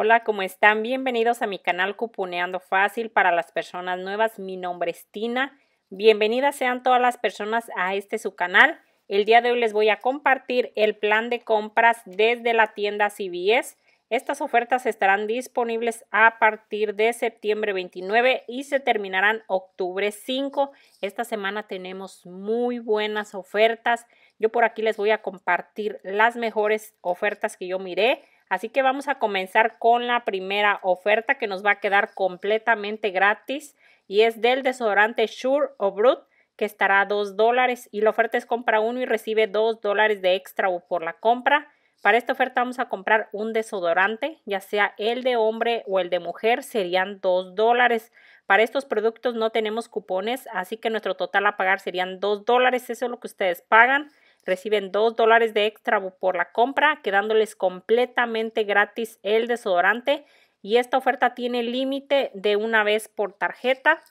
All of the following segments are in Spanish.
Hola, ¿cómo están? Bienvenidos a mi canal Cuponeando Fácil para las personas nuevas. Mi nombre es Tina. Bienvenidas sean todas las personas a este su canal. El día de hoy les voy a compartir el plan de compras desde la tienda CBS. Estas ofertas estarán disponibles a partir de septiembre 29 y se terminarán octubre 5. Esta semana tenemos muy buenas ofertas. Yo por aquí les voy a compartir las mejores ofertas que yo miré Así que vamos a comenzar con la primera oferta que nos va a quedar completamente gratis y es del desodorante Sure o Brut que estará a 2 dólares y la oferta es compra uno y recibe 2 dólares de extra por la compra. Para esta oferta vamos a comprar un desodorante, ya sea el de hombre o el de mujer, serían 2 dólares. Para estos productos no tenemos cupones, así que nuestro total a pagar serían 2 dólares, eso es lo que ustedes pagan. Reciben 2 dólares de extra por la compra, quedándoles completamente gratis el desodorante. Y esta oferta tiene límite de una vez por tarjeta.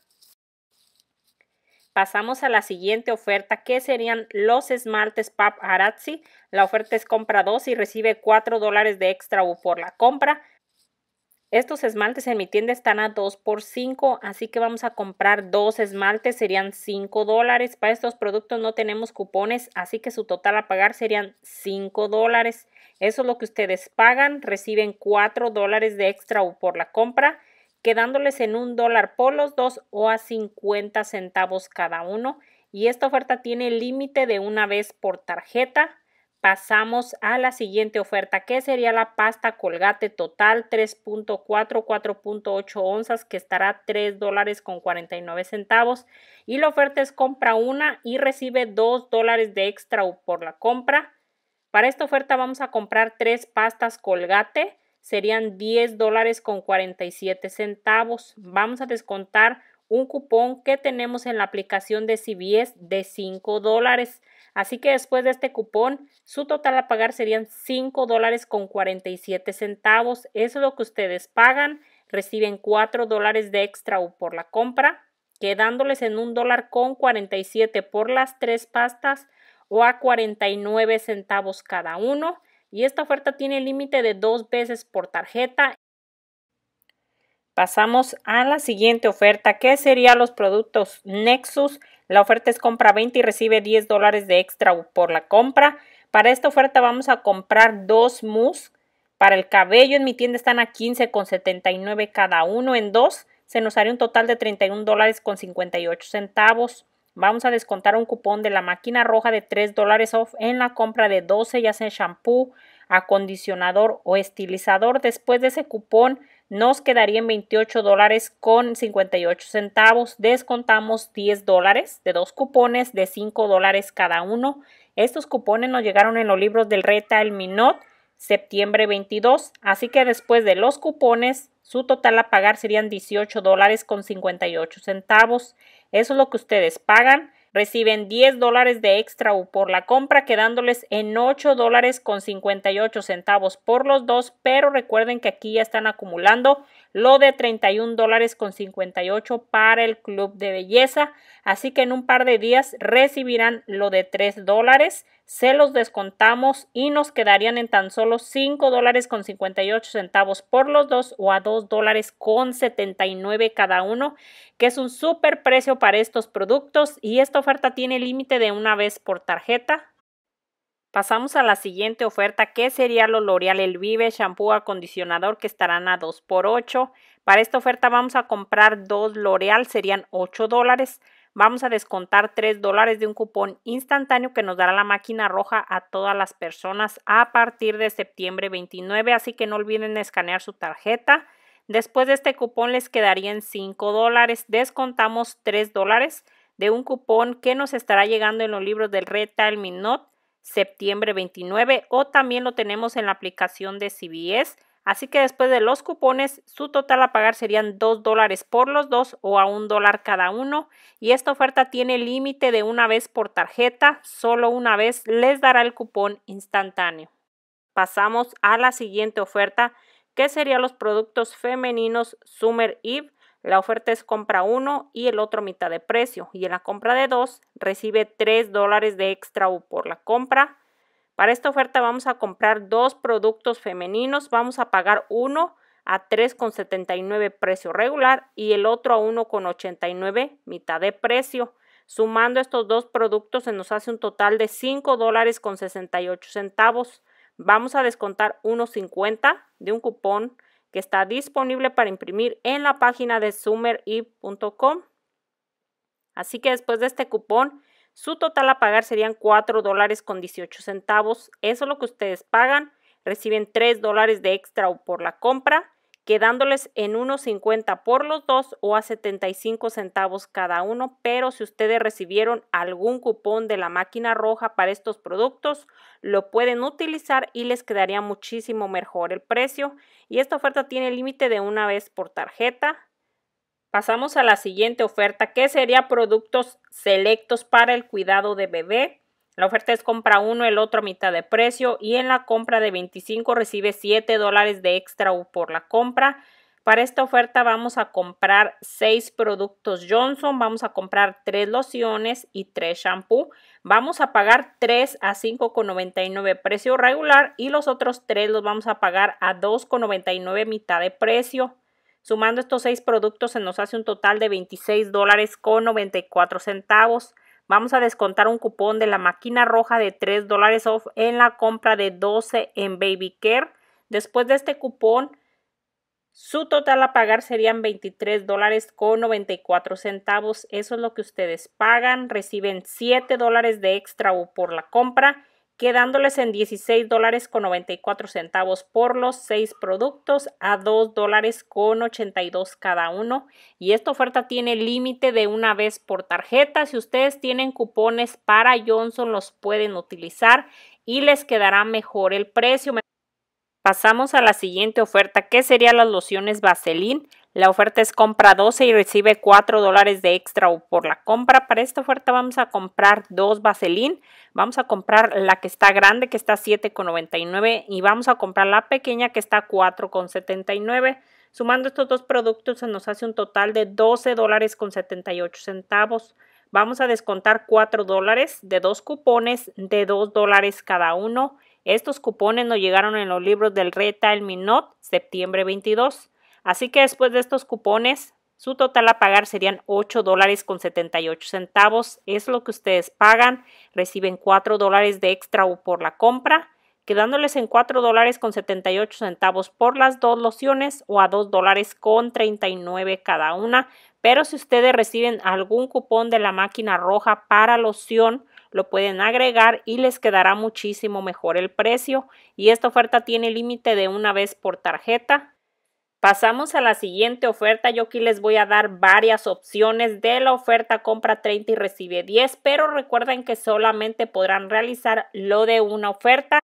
Pasamos a la siguiente oferta, que serían los esmaltes Pap Arazi, La oferta es compra 2 y recibe 4 dólares de extra por la compra. Estos esmaltes en mi tienda están a 2 por 5, así que vamos a comprar dos esmaltes, serían 5 dólares. Para estos productos no tenemos cupones, así que su total a pagar serían 5 dólares. Eso es lo que ustedes pagan, reciben 4 dólares de extra por la compra, quedándoles en un dólar por los dos o a 50 centavos cada uno. Y esta oferta tiene límite de una vez por tarjeta pasamos a la siguiente oferta, que sería la pasta colgate total 3.4, 4.8 onzas, que estará 3 dólares con 49 centavos. Y la oferta es compra una y recibe 2 dólares de extra por la compra. Para esta oferta vamos a comprar 3 pastas colgate, serían 10 dólares con 47 centavos. Vamos a descontar un cupón que tenemos en la aplicación de CBS de 5 dólares. Así que después de este cupón, su total a pagar serían $5.47. dólares con centavos. Eso es lo que ustedes pagan. Reciben 4 dólares de extra por la compra, quedándoles en un dólar con 47 por las tres pastas o a 49 centavos cada uno. Y esta oferta tiene límite de dos veces por tarjeta Pasamos a la siguiente oferta que serían los productos Nexus la oferta es compra 20 y recibe 10 dólares de extra por la compra. Para esta oferta vamos a comprar dos mousse. Para el cabello en mi tienda están a 15,79 cada uno en dos. Se nos haría un total de 31 dólares con 58 centavos. Vamos a descontar un cupón de la máquina roja de 3 dólares off en la compra de 12, ya sea shampoo, acondicionador o estilizador. Después de ese cupón nos quedarían 28 dólares con 58 centavos. Descontamos 10 dólares de dos cupones de 5 dólares cada uno. Estos cupones nos llegaron en los libros del Reta El Minot septiembre 22. Así que después de los cupones, su total a pagar serían 18 dólares con 58 centavos. Eso es lo que ustedes pagan reciben 10 dólares de extra por la compra, quedándoles en 8 dólares con 58 centavos por los dos, pero recuerden que aquí ya están acumulando lo de 31 dólares con 58 para el club de belleza. Así que en un par de días recibirán lo de 3 dólares, se los descontamos y nos quedarían en tan solo $5.58 dólares con centavos por los dos o a $2.79 dólares con cada uno, que es un super precio para estos productos y esta oferta tiene límite de una vez por tarjeta, Pasamos a la siguiente oferta que sería lo L'Oreal El Vive shampoo acondicionador que estarán a 2 por 8. Para esta oferta vamos a comprar dos L'Oreal, serían 8 dólares vamos a descontar 3 dólares de un cupón instantáneo que nos dará la máquina roja a todas las personas a partir de septiembre 29, así que no olviden escanear su tarjeta. Después de este cupón les quedarían 5 dólares, descontamos 3 dólares de un cupón que nos estará llegando en los libros del Retail Minot septiembre 29 o también lo tenemos en la aplicación de CBS Así que después de los cupones, su total a pagar serían 2 dólares por los dos o a un dólar cada uno. Y esta oferta tiene límite de una vez por tarjeta, solo una vez les dará el cupón instantáneo. Pasamos a la siguiente oferta, que serían los productos femeninos Summer Eve. La oferta es compra uno y el otro mitad de precio. Y en la compra de dos recibe 3 dólares de extra por la compra para esta oferta vamos a comprar dos productos femeninos, vamos a pagar uno a 3,79 precio regular y el otro a 1,89 mitad de precio. Sumando estos dos productos se nos hace un total de $5.68. dólares centavos. Vamos a descontar 1,50 de un cupón que está disponible para imprimir en la página de summery.com. Así que después de este cupón su total a pagar serían 4 dólares con 18 centavos. Eso es lo que ustedes pagan. Reciben 3 dólares de extra por la compra, quedándoles en 1.50 por los dos o a 75 centavos cada uno. Pero si ustedes recibieron algún cupón de la máquina roja para estos productos, lo pueden utilizar y les quedaría muchísimo mejor el precio. Y esta oferta tiene límite de una vez por tarjeta. Pasamos a la siguiente oferta, que sería productos selectos para el cuidado de bebé. La oferta es compra uno, el otro a mitad de precio y en la compra de 25 recibe 7 dólares de extra por la compra. Para esta oferta vamos a comprar 6 productos Johnson, vamos a comprar 3 lociones y 3 shampoo. Vamos a pagar 3 a 5,99 precio regular y los otros 3 los vamos a pagar a 2,99 mitad de precio. Sumando estos seis productos se nos hace un total de 26 dólares con 94 centavos. Vamos a descontar un cupón de la máquina roja de 3 dólares off en la compra de 12 en Baby Care. Después de este cupón, su total a pagar serían 23 dólares con 94 centavos. Eso es lo que ustedes pagan. Reciben 7 dólares de extra por la compra quedándoles en $16.94 dólares con centavos por los seis productos a $2.82 dólares con cada uno. Y esta oferta tiene límite de una vez por tarjeta. Si ustedes tienen cupones para Johnson los pueden utilizar y les quedará mejor el precio. Pasamos a la siguiente oferta que serían las lociones Vaseline. La oferta es compra 12 y recibe 4 dólares de extra por la compra. Para esta oferta vamos a comprar dos vaselín. Vamos a comprar la que está grande que está 7,99 y vamos a comprar la pequeña que está 4,79. Sumando estos dos productos se nos hace un total de 12 dólares con 78 centavos. Vamos a descontar 4 dólares de dos cupones de 2 dólares cada uno. Estos cupones nos llegaron en los libros del Retail Minot septiembre 22. Así que después de estos cupones, su total a pagar serían 8 dólares con 78 centavos. Es lo que ustedes pagan. Reciben 4 dólares de extra por la compra, quedándoles en $4.78 dólares con 78 centavos por las dos lociones o a $2.39 dólares con 39 cada una. Pero si ustedes reciben algún cupón de la máquina roja para loción, lo pueden agregar y les quedará muchísimo mejor el precio. Y esta oferta tiene límite de una vez por tarjeta Pasamos a la siguiente oferta. Yo aquí les voy a dar varias opciones de la oferta compra 30 y recibe 10, pero recuerden que solamente podrán realizar lo de una oferta.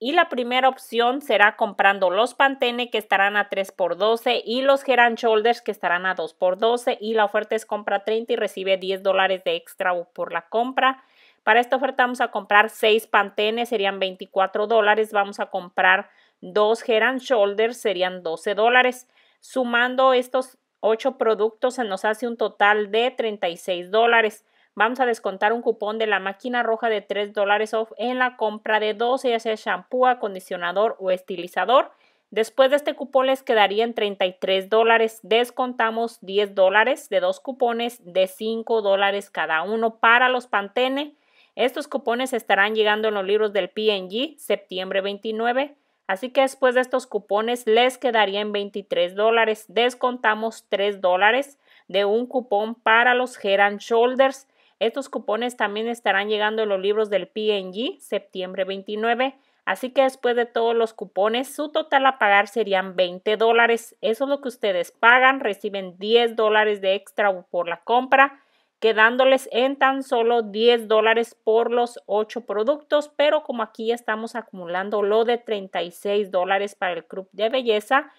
Y la primera opción será comprando los Pantene que estarán a 3x12 y los Head Shoulders que estarán a 2x12 y la oferta es compra 30 y recibe 10 dólares de extra por la compra. Para esta oferta vamos a comprar 6 Pantene, serían 24 dólares. Vamos a comprar Dos head and shoulders serían 12 dólares. Sumando estos ocho productos se nos hace un total de 36 dólares. Vamos a descontar un cupón de la máquina roja de 3 dólares off en la compra de 12, ya sea shampoo, acondicionador o estilizador. Después de este cupón les quedarían 33 dólares. Descontamos 10 dólares de dos cupones de 5 dólares cada uno para los Pantene. Estos cupones estarán llegando en los libros del PNG septiembre 29 Así que después de estos cupones les quedarían en 23 dólares. Descontamos 3 dólares de un cupón para los Head Shoulders. Estos cupones también estarán llegando en los libros del PNG septiembre 29. Así que después de todos los cupones, su total a pagar serían 20 dólares. Eso es lo que ustedes pagan. Reciben 10 dólares de extra por la compra quedándoles en tan solo 10 dólares por los 8 productos, pero como aquí estamos acumulando lo de 36 dólares para el club de belleza,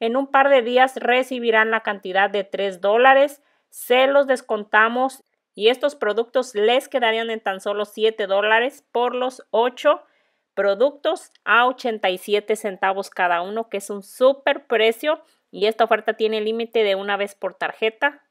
en un par de días recibirán la cantidad de 3 dólares, se los descontamos y estos productos les quedarían en tan solo 7 dólares por los 8 productos a 87 centavos cada uno, que es un super precio. Y esta oferta tiene límite de una vez por tarjeta,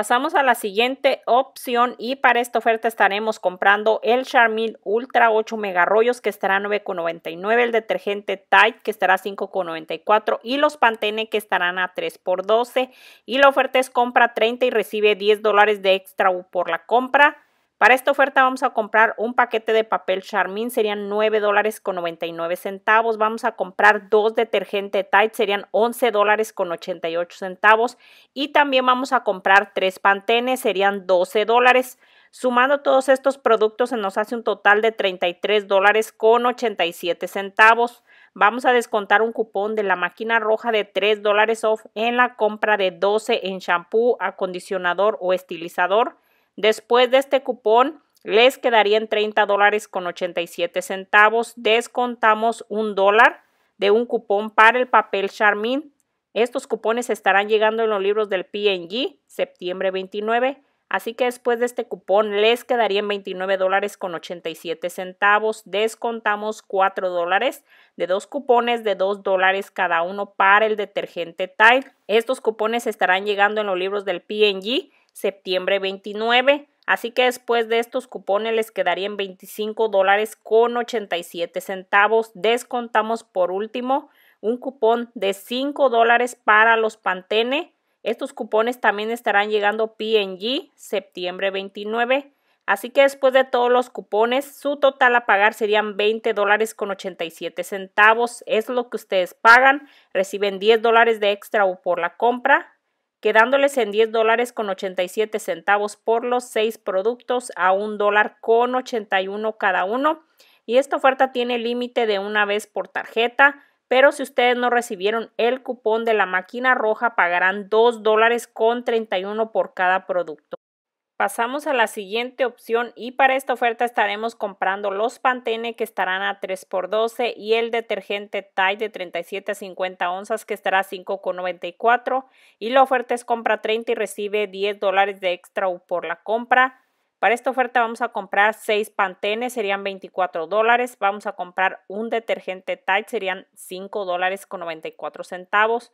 Pasamos a la siguiente opción y para esta oferta estaremos comprando el Charmin Ultra 8 mega rollos que estará 9,99, el detergente Tide que estará 5,94 y los Pantene que estarán a 3 x 12 y la oferta es compra 30 y recibe 10 dólares de extra por la compra. Para esta oferta vamos a comprar un paquete de papel Charmin, serían 9 dólares con 99 centavos. Vamos a comprar dos detergente Tide, serían 11 dólares con 88 centavos. Y también vamos a comprar tres pantenes, serían 12 dólares. Sumando todos estos productos se nos hace un total de 33 dólares con 87 centavos. Vamos a descontar un cupón de la máquina roja de 3 dólares off en la compra de 12 en shampoo, acondicionador o estilizador. Después de este cupón les quedarían 30 dólares con 87 centavos. Descontamos un dólar de un cupón para el papel Charmin. Estos cupones estarán llegando en los libros del P&G septiembre 29. Así que después de este cupón les quedarían 29 dólares con 87 centavos. Descontamos 4 dólares de dos cupones de 2 dólares cada uno para el detergente Tide. Estos cupones estarán llegando en los libros del PNG septiembre 29. Así que después de estos cupones les quedarían 25 dólares con 87 centavos. Descontamos por último un cupón de 5 dólares para los Pantene. Estos cupones también estarán llegando PNG septiembre 29. Así que después de todos los cupones, su total a pagar serían 20 dólares con 87 centavos. Es lo que ustedes pagan. Reciben 10 dólares de extra por la compra quedándoles en 10 dólares con 87 centavos por los seis productos a un dólar con 81 cada uno. Y esta oferta tiene límite de una vez por tarjeta, pero si ustedes no recibieron el cupón de la máquina roja pagarán 2 dólares con 31 por cada producto. Pasamos a la siguiente opción y para esta oferta estaremos comprando los Pantene que estarán a 3x12 y el detergente Tide de 37 a 50 onzas que estará a 5,94 y la oferta es compra 30 y recibe 10 dólares de extra por la compra. Para esta oferta vamos a comprar 6 Pantene, serían 24 dólares. Vamos a comprar un detergente Tide, serían 5 dólares con 94 centavos.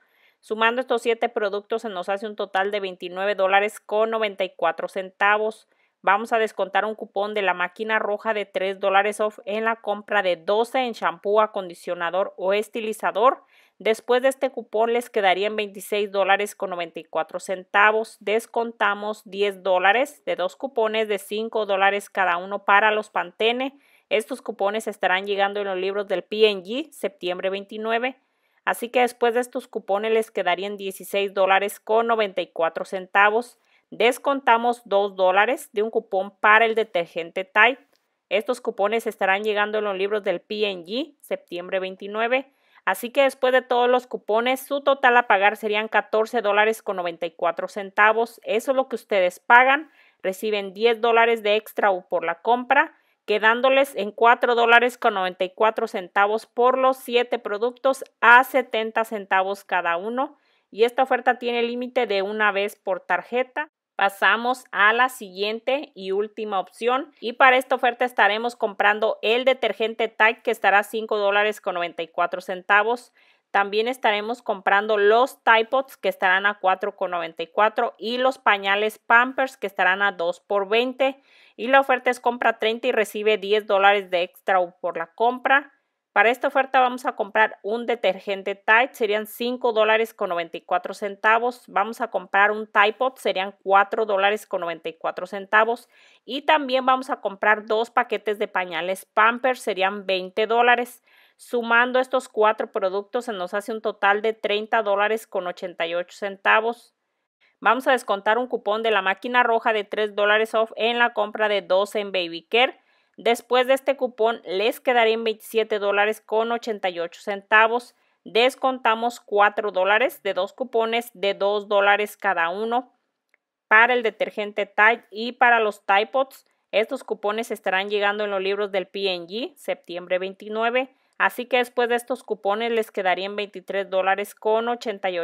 Sumando estos siete productos se nos hace un total de 29 dólares con 94 centavos. Vamos a descontar un cupón de la máquina roja de 3 dólares off en la compra de 12 en shampoo, acondicionador o estilizador. Después de este cupón les quedarían 26 dólares con 94 centavos. Descontamos 10 dólares de dos cupones de 5 dólares cada uno para los Pantene. Estos cupones estarán llegando en los libros del P&G septiembre 29 Así que después de estos cupones les quedarían 16 dólares con 94 centavos. Descontamos 2 dólares de un cupón para el detergente Tide. Estos cupones estarán llegando en los libros del PNG, septiembre 29. Así que después de todos los cupones, su total a pagar serían 14 dólares con 94 centavos. Eso es lo que ustedes pagan. Reciben 10 dólares de extra por la compra quedándoles en 4 dólares con 94 centavos por los 7 productos a 70 centavos cada uno. Y esta oferta tiene límite de una vez por tarjeta. Pasamos a la siguiente y última opción y para esta oferta estaremos comprando el detergente Tide que estará 5 dólares con 94 centavos también estaremos comprando los Pods que estarán a 4,94 y los pañales Pampers que estarán a 2 por 20. Y la oferta es compra 30 y recibe 10 dólares de extra por la compra. Para esta oferta vamos a comprar un detergente Tide, serían $5.94. dólares con centavos. Vamos a comprar un Tide serían $4.94. dólares con centavos. Y también vamos a comprar dos paquetes de pañales Pampers, serían 20 dólares. Sumando estos cuatro productos se nos hace un total de 30 dólares con 88 centavos. Vamos a descontar un cupón de la máquina roja de 3 dólares off en la compra de 12 en Baby Care. Después de este cupón les quedarían 27 dólares con 88 centavos. Descontamos 4 dólares de dos cupones de 2 dólares cada uno para el detergente Tide y para los Tide Pods. Estos cupones estarán llegando en los libros del P&G septiembre 29. Así que después de estos cupones les quedarían 23 dólares con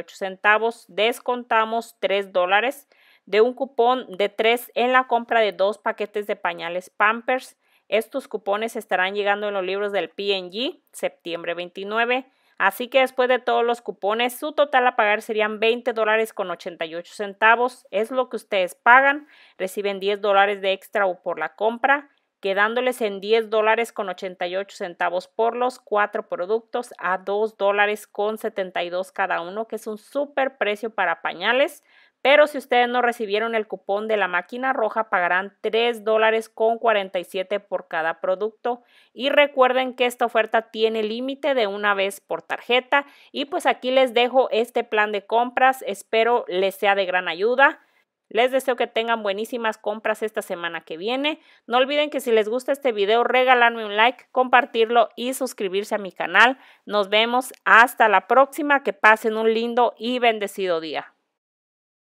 centavos. Descontamos 3 dólares de un cupón de 3 en la compra de dos paquetes de pañales Pampers. Estos cupones estarán llegando en los libros del PNG septiembre 29. Así que después de todos los cupones, su total a pagar serían $20.88, dólares con centavos. Es lo que ustedes pagan. Reciben 10 dólares de extra por la compra quedándoles en $10.88 dólares con centavos por los cuatro productos a $2.72 dólares con cada uno, que es un super precio para pañales. Pero si ustedes no recibieron el cupón de la máquina roja, pagarán $3.47 dólares con por cada producto. Y recuerden que esta oferta tiene límite de una vez por tarjeta. Y pues aquí les dejo este plan de compras. Espero les sea de gran ayuda. Les deseo que tengan buenísimas compras esta semana que viene. No olviden que si les gusta este video, regalarme un like, compartirlo y suscribirse a mi canal. Nos vemos hasta la próxima. Que pasen un lindo y bendecido día.